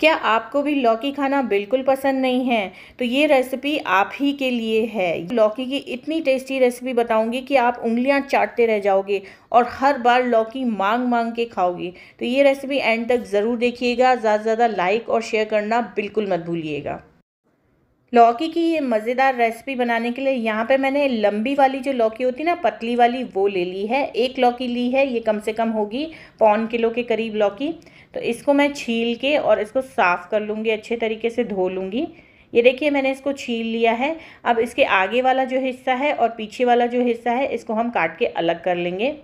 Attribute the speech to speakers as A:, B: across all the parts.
A: क्या आपको भी लौकी खाना बिल्कुल पसंद नहीं है तो ये रेसिपी आप ही के लिए है लौकी की इतनी टेस्टी रेसिपी बताऊंगी कि आप उंगलियां चाटते रह जाओगे और हर बार लौकी मांग मांग के खाओगे तो ये रेसिपी एंड तक ज़रूर देखिएगा ज़्यादा से ज़्यादा लाइक और शेयर करना बिल्कुल मत भूलिएगा लौकी की ये मज़ेदार रेसिपी बनाने के लिए यहाँ पे मैंने लंबी वाली जो लौकी होती है ना पतली वाली वो ले ली है एक लौकी ली है ये कम से कम होगी पौन किलो के करीब लौकी तो इसको मैं छील के और इसको साफ़ कर लूँगी अच्छे तरीके से धो लूँगी ये देखिए मैंने इसको छील लिया है अब इसके आगे वाला जो हिस्सा है और पीछे वाला जो हिस्सा है इसको हम काट के अलग कर लेंगे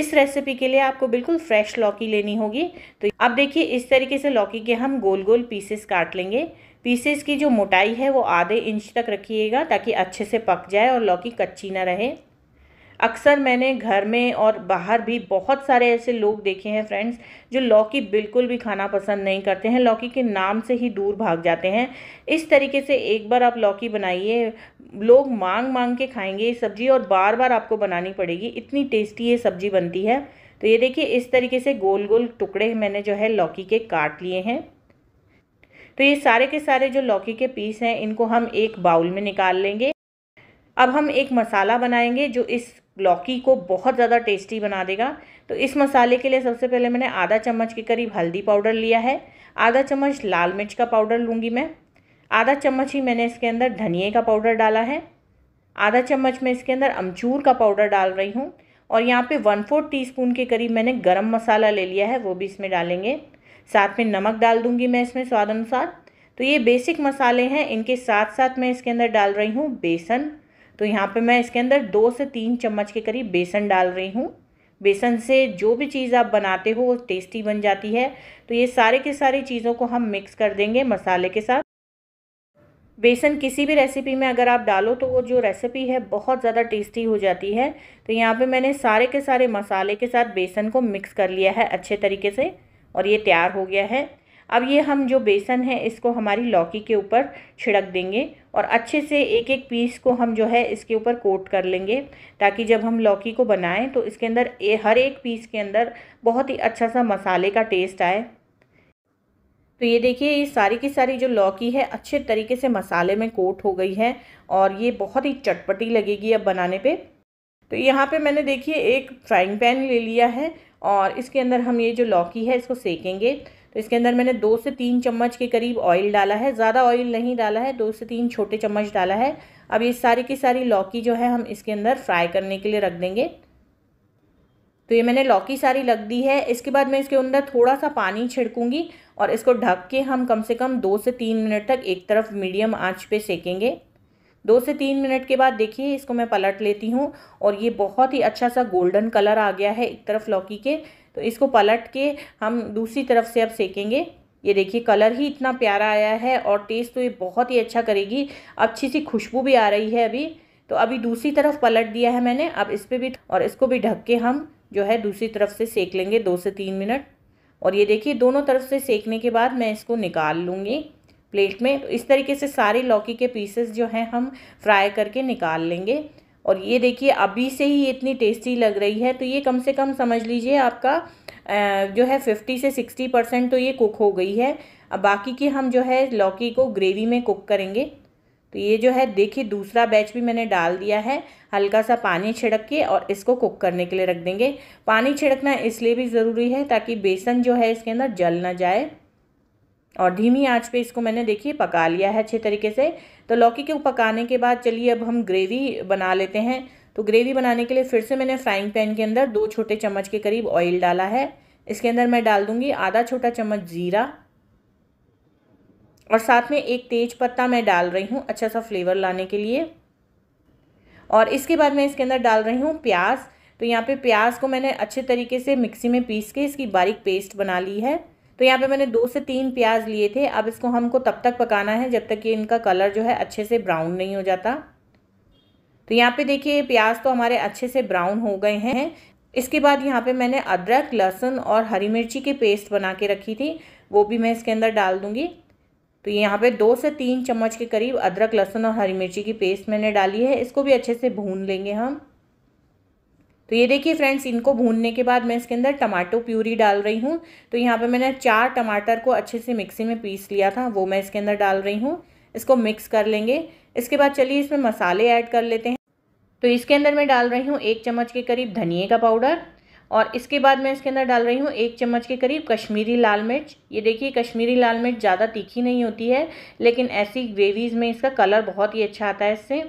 A: इस रेसिपी के लिए आपको बिल्कुल फ्रेश लौकी लेनी होगी तो अब देखिए इस तरीके से लौकी के हम गोल गोल पीसेस काट लेंगे पीसेस की जो मोटाई है वो आधे इंच तक रखिएगा ताकि अच्छे से पक जाए और लौकी कच्ची ना रहे अक्सर मैंने घर में और बाहर भी बहुत सारे ऐसे लोग देखे हैं फ्रेंड्स जो लौकी बिल्कुल भी खाना पसंद नहीं करते हैं लौकी के नाम से ही दूर भाग जाते हैं इस तरीके से एक बार आप लौकी बनाइए लोग मांग मांग के खाएंगे ये सब्ज़ी और बार बार आपको बनानी पड़ेगी इतनी टेस्टी ये सब्ज़ी बनती है तो ये देखिए इस तरीके से गोल गोल टुकड़े मैंने जो है लौकी के काट लिए हैं तो ये सारे के सारे जो लौकी के पीस हैं इनको हम एक बाउल में निकाल लेंगे अब हम एक मसाला बनाएंगे जो इस लौकी को बहुत ज़्यादा टेस्टी बना देगा तो इस मसाले के लिए सबसे पहले मैंने आधा चम्मच के करीब हल्दी पाउडर लिया है आधा चम्मच लाल मिर्च का पाउडर लूँगी मैं आधा चम्मच ही मैंने इसके अंदर धनिए का पाउडर डाला है आधा चम्मच मैं इसके अंदर अमचूर का पाउडर डाल रही हूँ और यहाँ पे वन फोर्थ टीस्पून के करीब मैंने गरम मसाला ले लिया है वो भी इसमें डालेंगे साथ में नमक डाल दूँगी मैं इसमें स्वाद अनुसार तो ये बेसिक मसाले हैं इनके साथ साथ मैं इसके अंदर डाल रही हूँ बेसन तो यहाँ पे मैं इसके अंदर दो से तीन चम्मच के करीब बेसन डाल रही हूँ बेसन से जो भी चीज़ आप बनाते हो वो टेस्टी बन जाती है तो ये सारे के सारे चीज़ों को हम मिक्स कर देंगे मसाले के साथ बेसन किसी भी रेसिपी में अगर आप डालो तो वो जो रेसिपी है बहुत ज़्यादा टेस्टी हो जाती है तो यहाँ पे मैंने सारे के सारे मसाले के साथ बेसन को मिक्स कर लिया है अच्छे तरीके से और ये तैयार हो गया है अब ये हम जो बेसन है इसको हमारी लौकी के ऊपर छिड़क देंगे और अच्छे से एक एक पीस को हम जो है इसके ऊपर कोट कर लेंगे ताकि जब हम लौकी को बनाएं तो इसके अंदर ए, हर एक पीस के अंदर बहुत ही अच्छा सा मसाले का टेस्ट आए तो ये देखिए ये सारी की सारी जो लौकी है अच्छे तरीके से मसाले में कोट हो गई है और ये बहुत ही चटपटी लगेगी अब बनाने पर तो यहाँ पर मैंने देखिए एक फ्राइंग पैन ले लिया है और इसके अंदर हम ये जो लौकी है इसको सेकेंगे तो इसके अंदर मैंने दो से तीन चम्मच के करीब ऑयल डाला है ज़्यादा ऑयल नहीं डाला है दो से तीन छोटे चम्मच डाला है अब ये सारी की सारी लौकी जो है हम इसके अंदर फ्राई करने के लिए रख देंगे तो ये मैंने लौकी सारी लग दी है इसके बाद मैं इसके अंदर थोड़ा सा पानी छिड़कूंगी और इसको ढक के हम कम से कम दो से तीन मिनट तक एक तरफ मीडियम आंच पे सेकेंगे दो से तीन मिनट के बाद देखिए इसको मैं पलट लेती हूँ और ये बहुत ही अच्छा सा गोल्डन कलर आ गया है एक तरफ लौकी के तो इसको पलट के हम दूसरी तरफ से अब सेकेंगे ये देखिए कलर ही इतना प्यारा आया है और टेस्ट तो ये बहुत ही अच्छा करेगी अच्छी सी खुशबू भी आ रही है अभी तो अभी दूसरी तरफ पलट दिया है मैंने अब इस पर भी और इसको भी ढक के हम जो है दूसरी तरफ से सेक लेंगे दो से तीन मिनट और ये देखिए दोनों तरफ से सेकने के बाद मैं इसको निकाल लूँगी प्लेट में तो इस तरीके से सारे लौकी के पीसेस जो हैं हम फ्राई करके निकाल लेंगे और ये देखिए अभी से ही इतनी टेस्टी लग रही है तो ये कम से कम समझ लीजिए आपका जो है फिफ्टी से सिक्सटी परसेंट तो ये कुक हो गई है अब बाकी की हम जो है लौकी को ग्रेवी में कुक करेंगे तो ये जो है देखिए दूसरा बैच भी मैंने डाल दिया है हल्का सा पानी छिड़क के और इसको कुक करने के लिए रख देंगे पानी छिड़कना इसलिए भी ज़रूरी है ताकि बेसन जो है इसके अंदर जल ना जाए और धीमी आंच पे इसको मैंने देखिए पका लिया है अच्छे तरीके से तो लौकी के पकाने के बाद चलिए अब हम ग्रेवी बना लेते हैं तो ग्रेवी बनाने के लिए फिर से मैंने फ्राइंग पैन के अंदर दो छोटे चम्मच के करीब ऑयल डाला है इसके अंदर मैं डाल दूँगी आधा छोटा चम्मच ज़ीरा और साथ में एक तेज पत्ता मैं डाल रही हूँ अच्छा सा फ्लेवर लाने के लिए और इसके बाद मैं इसके अंदर डाल रही हूँ प्याज तो यहाँ पे प्याज को मैंने अच्छे तरीके से मिक्सी में पीस के इसकी बारीक पेस्ट बना ली है तो यहाँ पे मैंने दो से तीन प्याज लिए थे अब इसको हमको तब तक पकाना है जब तक कि इनका कलर जो है अच्छे से ब्राउन नहीं हो जाता तो यहाँ पे देखिए प्याज तो हमारे अच्छे से ब्राउन हो गए हैं इसके बाद यहाँ पे मैंने अदरक लहसुन और हरी मिर्ची के पेस्ट बना के रखी थी वो भी मैं इसके अंदर डाल दूँगी तो यहाँ पे दो से तीन चम्मच के करीब अदरक लहसुन और हरी मिर्ची की पेस्ट मैंने डाली है इसको भी अच्छे से भून लेंगे हम तो ये देखिए फ्रेंड्स इनको भूनने के बाद मैं इसके अंदर टमाटो प्यूरी डाल रही हूँ तो यहाँ पर मैंने चार टमाटर को अच्छे से मिक्सी में पीस लिया था वो मैं इसके अंदर डाल रही हूँ इसको मिक्स कर लेंगे इसके बाद चलिए इसमें मसाले ऐड कर लेते हैं तो इसके अंदर मैं डाल रही हूँ एक चम्मच के करीब धनिए का पाउडर और इसके बाद मैं इसके अंदर डाल रही हूँ एक चम्मच के करीब कश्मीरी लाल मिर्च ये देखिए कश्मीरी लाल मिर्च ज़्यादा तीखी नहीं होती है लेकिन ऐसी ग्रेवीज़ में इसका कलर बहुत ही अच्छा आता है इससे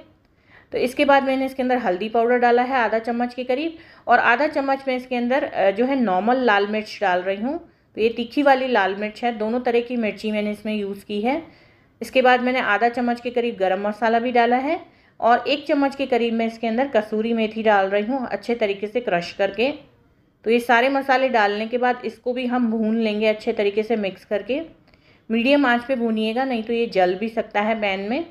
A: तो इसके बाद मैंने इसके अंदर हल्दी पाउडर डाला है आधा चम्मच के करीब और आधा चम्मच मैं इसके अंदर जो है नॉर्मल लाल मिर्च डाल रही हूँ तो ये तीखी वाली लाल मिर्च है दोनों तरह की मिर्ची मैंने इसमें यूज़ की है इसके बाद मैंने आधा चम्मच के करीब गरम मसाला भी डाला है और एक चम्मच के करीब मैं इसके अंदर कसूरी मेथी डाल रही हूँ अच्छे तरीके से क्रश करके तो ये सारे मसाले डालने के बाद इसको भी हम भून लेंगे अच्छे तरीके से मिक्स करके मीडियम आंच पे भूनिएगा नहीं तो ये जल भी सकता है पैन में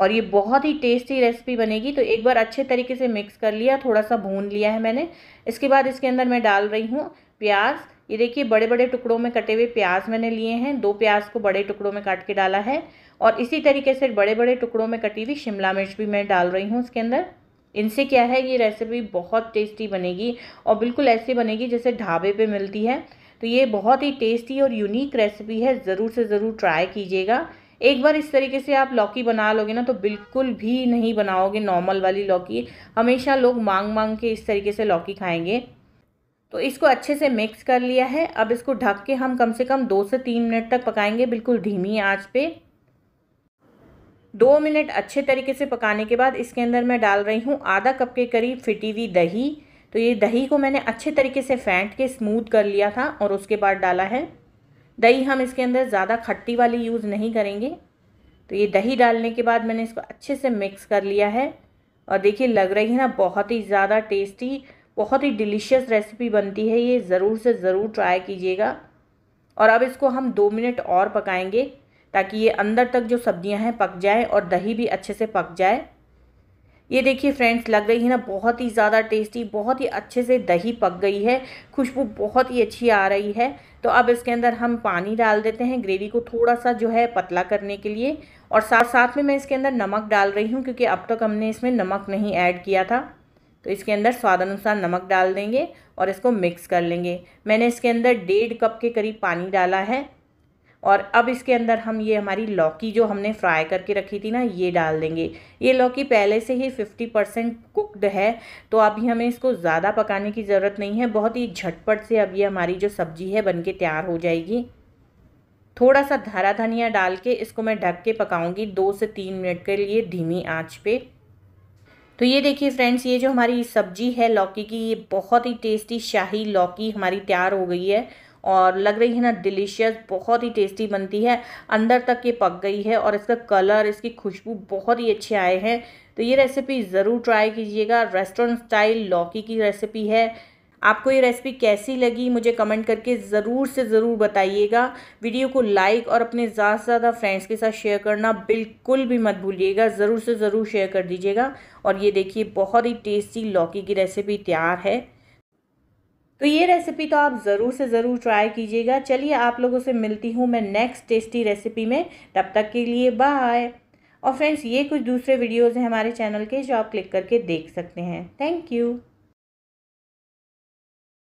A: और ये बहुत ही टेस्टी रेसिपी बनेगी तो एक बार अच्छे तरीके से मिक्स कर लिया थोड़ा सा भून लिया है मैंने इसके बाद इसके अंदर मैं डाल रही हूँ प्याज ये देखिए बड़े बड़े टुकड़ों में कटे हुए प्याज मैंने लिए हैं दो प्याज को बड़े टुकड़ों में काट के डाला है और इसी तरीके से बड़े बड़े टुकड़ों में कटी हुई शिमला मिर्च भी मैं डाल रही हूँ इसके अंदर इनसे क्या है ये रेसिपी बहुत टेस्टी बनेगी और बिल्कुल ऐसी बनेगी जैसे ढाबे पर मिलती है तो ये बहुत ही टेस्टी और यूनिक रेसिपी है ज़रूर से ज़रूर ट्राई कीजिएगा एक बार इस तरीके से आप लौकी बना लोगे ना तो बिल्कुल भी नहीं बनाओगे नॉर्मल वाली लौकी हमेशा लोग मांग मांग के इस तरीके से लौकी खाएंगे तो इसको अच्छे से मिक्स कर लिया है अब इसको ढक के हम कम से कम दो से तीन मिनट तक पकाएंगे बिल्कुल धीमी आंच पे दो मिनट अच्छे तरीके से पकाने के बाद इसके अंदर मैं डाल रही हूँ आधा कप के करीब फिटी हुई दही तो ये दही को मैंने अच्छे तरीके से फेंट के स्मूथ कर लिया था और उसके बाद डाला है दही हम इसके अंदर ज़्यादा खट्टी वाली यूज़ नहीं करेंगे तो ये दही डालने के बाद मैंने इसको अच्छे से मिक्स कर लिया है और देखिए लग रही है ना बहुत ही ज़्यादा टेस्टी बहुत ही डिलीशियस रेसिपी बनती है ये ज़रूर से ज़रूर ट्राई कीजिएगा और अब इसको हम दो मिनट और पकाएंगे ताकि ये अंदर तक जो सब्जियां हैं पक जाए और दही भी अच्छे से पक जाए ये देखिए फ्रेंड्स लग रही है ना बहुत ही ज़्यादा टेस्टी बहुत ही अच्छे से दही पक गई है खुशबू बहुत ही अच्छी आ रही है तो अब इसके अंदर हम पानी डाल देते हैं ग्रेवी को थोड़ा सा जो है पतला करने के लिए और साथ साथ में मैं इसके अंदर नमक डाल रही हूँ क्योंकि अब तक हमने इसमें नमक नहीं ऐड किया था तो इसके अंदर स्वाद अनुसार नमक डाल देंगे और इसको मिक्स कर लेंगे मैंने इसके अंदर डेढ़ कप के करीब पानी डाला है और अब इसके अंदर हम ये हमारी लौकी जो हमने फ्राई करके रखी थी ना ये डाल देंगे ये लौकी पहले से ही फिफ्टी परसेंट कुकड है तो अभी हमें इसको ज़्यादा पकाने की ज़रूरत नहीं है बहुत ही झटपट से अब ये हमारी जो सब्ज़ी है बन के तैयार हो जाएगी थोड़ा सा धारा धनिया डाल के इसको मैं ढक के पकाऊंगी दो से तीन मिनट के लिए धीमी आँच पे तो ये देखिए फ्रेंड्स ये जो हमारी सब्जी है लौकी की ये बहुत ही टेस्टी शाही लौकी हमारी तैयार हो गई है और लग रही है ना डिलीशियस बहुत ही टेस्टी बनती है अंदर तक ये पक गई है और इसका कलर इसकी खुशबू बहुत ही अच्छे आए हैं तो ये रेसिपी ज़रूर ट्राई कीजिएगा रेस्टोरेंट स्टाइल लौकी की रेसिपी है आपको ये रेसिपी कैसी लगी मुझे कमेंट करके ज़रूर से ज़रूर बताइएगा वीडियो को लाइक और अपने ज़्यादा से ज़्यादा फ्रेंड्स के साथ शेयर करना बिल्कुल भी मत भूलिएगा ज़रूर से ज़रूर शेयर कर दीजिएगा और ये देखिए बहुत ही टेस्टी लौकी की रेसिपी तैयार है तो ये रेसिपी तो आप ज़रूर से ज़रूर ट्राई कीजिएगा चलिए आप लोगों से मिलती हूँ मैं नेक्स्ट टेस्टी रेसिपी में तब तक के लिए बाय और फ्रेंड्स ये कुछ दूसरे वीडियोज़ हैं हमारे चैनल के जो आप क्लिक करके देख सकते हैं थैंक यू